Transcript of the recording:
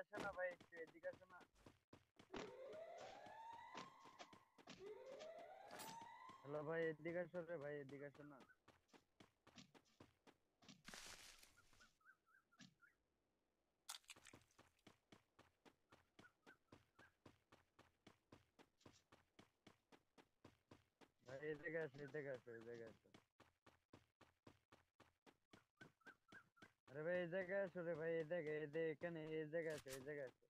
আসে না ভাই একটু এদিকে আসে না হ্যালো ভাই এদিকে রে ভাই এদিকে না ভাই এদিকে আসো এদিকে আসো এদিকে আসো আরে ভাই এই জায়গায় আছো রে ভাই এই জায়গায় এই এখানে এই জায়গায় আছো এই জায়গায় আছো